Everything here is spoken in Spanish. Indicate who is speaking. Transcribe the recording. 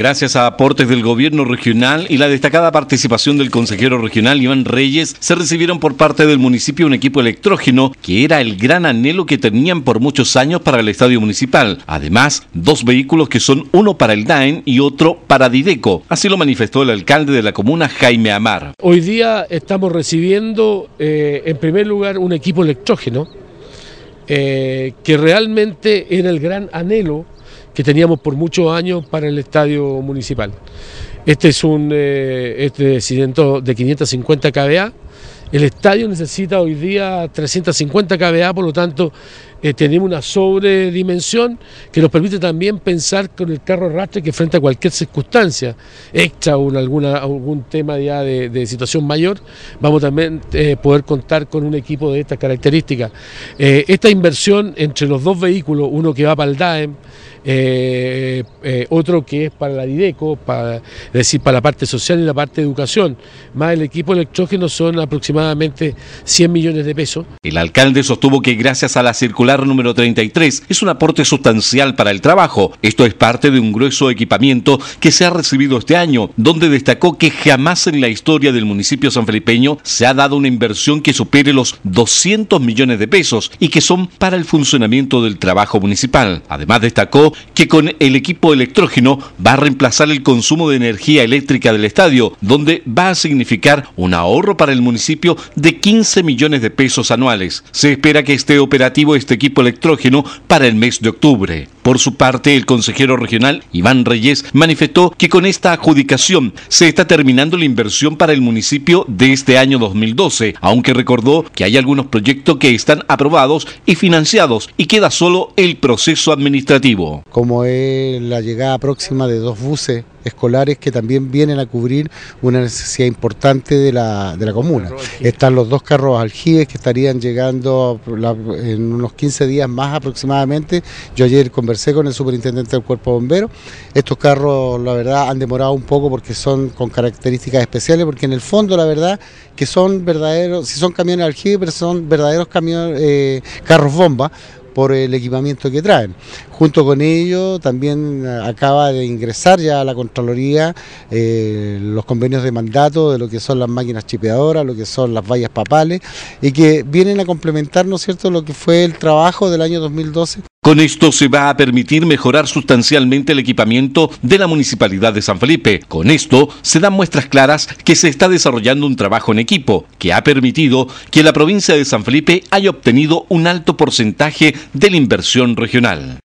Speaker 1: Gracias a aportes del gobierno regional y la destacada participación del consejero regional Iván Reyes, se recibieron por parte del municipio un equipo electrógeno que era el gran anhelo que tenían por muchos años para el estadio municipal. Además, dos vehículos que son uno para el DAEN y otro para Dideco. Así lo manifestó el alcalde de la comuna, Jaime Amar.
Speaker 2: Hoy día estamos recibiendo, eh, en primer lugar, un equipo electrógeno eh, que realmente era el gran anhelo que teníamos por muchos años para el estadio municipal. Este es un eh, este de 550 KBA. El estadio necesita hoy día 350 KBA, por lo tanto eh, tenemos una sobredimensión que nos permite también pensar con el carro arrastre que frente a cualquier circunstancia, extra o alguna, algún tema ya de, situación mayor, vamos también eh, poder contar con un equipo de estas características. Eh, esta inversión entre los dos vehículos, uno que va para el DAEM, otro que es para la IDECO, para, es decir, para la parte social y la parte de educación, más el equipo electrógeno son aproximadamente 100 millones de pesos.
Speaker 1: El alcalde sostuvo que gracias a la circulación número 33 es un aporte sustancial para el trabajo. Esto es parte de un grueso equipamiento que se ha recibido este año, donde destacó que jamás en la historia del municipio sanfelipeño se ha dado una inversión que supere los 200 millones de pesos y que son para el funcionamiento del trabajo municipal. Además destacó que con el equipo electrógeno va a reemplazar el consumo de energía eléctrica del estadio, donde va a significar un ahorro para el municipio de 15 millones de pesos anuales. Se espera que este operativo esté equipo electrógeno para el mes de octubre. Por su parte, el consejero regional Iván Reyes manifestó que con esta adjudicación se está terminando la inversión para el municipio de este año 2012, aunque recordó que hay algunos proyectos que están aprobados y financiados y queda solo el proceso administrativo.
Speaker 3: Como es la llegada próxima de dos buses escolares que también vienen a cubrir una necesidad importante de la, de la comuna. Están los dos carros aljibes que estarían llegando en unos 15 días más aproximadamente. Yo ayer conversé con el superintendente del cuerpo bombero. Estos carros, la verdad, han demorado un poco porque son con características especiales, porque en el fondo, la verdad, que son verdaderos, si son camiones aljibes, pero son verdaderos camiones, eh, carros bomba, por el equipamiento que traen. Junto con ello, también eh, acaba de ingresar ya a la Contraloría eh, los convenios de mandato de lo que son las máquinas chipeadoras, lo que son las vallas papales, y que vienen a complementar, cierto?, lo que fue el trabajo del año 2012
Speaker 1: con esto se va a permitir mejorar sustancialmente el equipamiento de la Municipalidad de San Felipe. Con esto se dan muestras claras que se está desarrollando un trabajo en equipo que ha permitido que la provincia de San Felipe haya obtenido un alto porcentaje de la inversión regional.